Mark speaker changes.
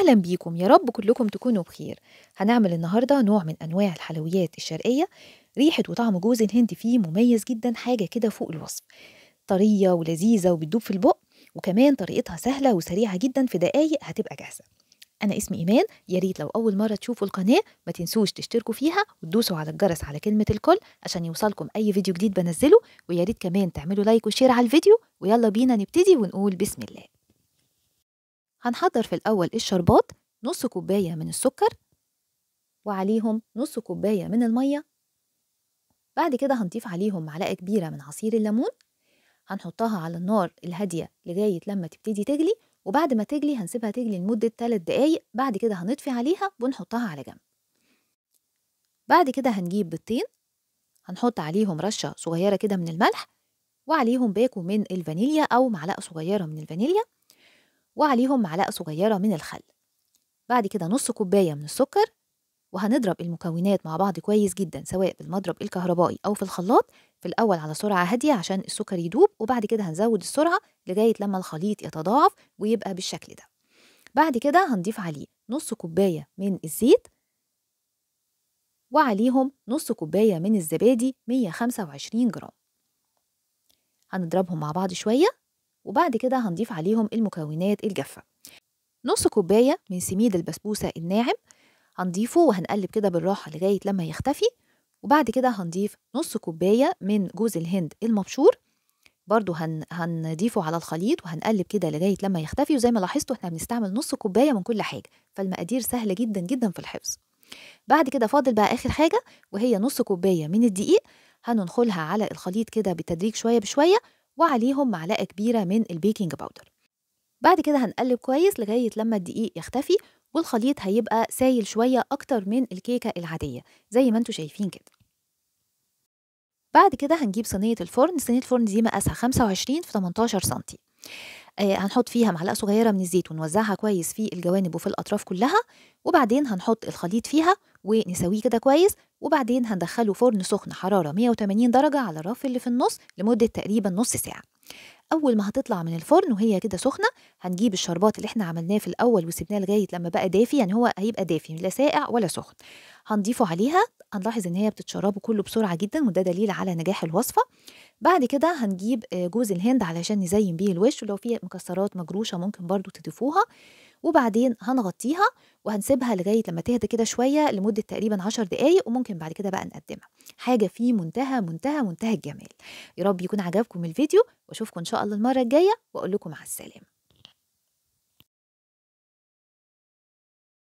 Speaker 1: أهلا بيكم يا رب كلكم تكونوا بخير هنعمل النهاردة نوع من أنواع الحلويات الشرقية ريحة وطعم جوز الهند فيه مميز جدا حاجة كده فوق الوصف طرية ولذيذة وبتدوب في البق وكمان طريقتها سهلة وسريعة جدا في دقايق هتبقى جاهزة أنا اسمي إيمان يا ريت لو أول مرة تشوفوا القناة ما تنسوش تشتركوا فيها وتدوسوا على الجرس على كلمة الكل عشان يوصلكم أي فيديو جديد بنزله ويا ريت كمان تعملوا لايك وشير على الفيديو ويلا بينا نبتدي ونقول بسم الله هنحضر في الأول الشربات نص كوباية من السكر وعليهم نص كوباية من المية بعد كده هنضيف عليهم معلقة كبيرة من عصير الليمون هنحطها على النار الهادية لغاية لما تبتدي تجلي وبعد ما تجلي هنسيبها تجلي لمدة 3 دقايق بعد كده هنطفي عليها ونحطها على جنب بعد كده هنجيب بيضتين هنحط عليهم رشة صغيرة كده من الملح وعليهم باكو من الفانيليا أو معلقة صغيرة من الفانيليا وعليهم معلقة صغيرة من الخل بعد كده نص كوباية من السكر وهنضرب المكونات مع بعض كويس جدا سواء بالمضرب الكهربائي أو في الخلاط في الأول على سرعة هادية عشان السكر يدوب وبعد كده هنزود السرعة لغاية لما الخليط يتضاعف ويبقى بالشكل ده بعد كده هنضيف عليه نص كوباية من الزيت وعليهم نص كوباية من الزبادي 125 جرام هنضربهم مع بعض شوية وبعد كده هنضيف عليهم المكونات الجافة نص كوباية من سميد البسبوسة الناعم هنضيفه وهنقلب كده بالراحة لغاية لما يختفي وبعد كده هنضيف نص كوباية من جوز الهند المبشور برضو هن... هنضيفه على الخليط وهنقلب كده لغاية لما يختفي وزي ما لاحظتوا احنا بنستعمل نص كوباية من كل حاجة فالمقادير سهلة جدا جدا في الحفظ بعد كده فاضل بقى آخر حاجة وهي نص كوباية من الدقيق هننخلها على الخليط كده بالتدريج شوية بشوية وعليهم معلقة كبيرة من البيكنج باودر بعد كده هنقلب كويس لغاية لما الدقيق يختفي والخليط هيبقى سايل شوية أكتر من الكيكة العادية زي ما انتوا شايفين كده بعد كده هنجيب صينية الفرن صينية الفرن دي مقاسها 25 في 18 سنتي آه، هنحط فيها معلقه صغيره من الزيت ونوزعها كويس في الجوانب وفي الاطراف كلها وبعدين هنحط الخليط فيها ونسويه كده كويس وبعدين هندخله فرن سخن حراره 180 درجه على الرف اللي في النص لمده تقريبا نص ساعه اول ما هتطلع من الفرن وهي كده سخنه هنجيب الشربات اللي احنا عملناه في الاول وسيبناه لغايه لما بقى دافي يعني هو هيبقى دافي لا ساقع ولا سخن هنضيفه عليها هنلاحظ ان هي بتتشربه كله بسرعه جدا وده دليل على نجاح الوصفه بعد كده هنجيب آه، جوز الهند علشان نزين بيه الوش ولو في مكسرات مجروشه ممكن برضو تضيفوها وبعدين هنغطيها وهنسيبها لغايه لما تهدى كده شويه لمده تقريبا 10 دقائق وممكن بعد كده بقى نقدمها حاجه في منتهى منتهى منتهى الجمال يا رب يكون عجبكم الفيديو واشوفكم ان شاء الله المره الجايه واقول لكم مع السلامه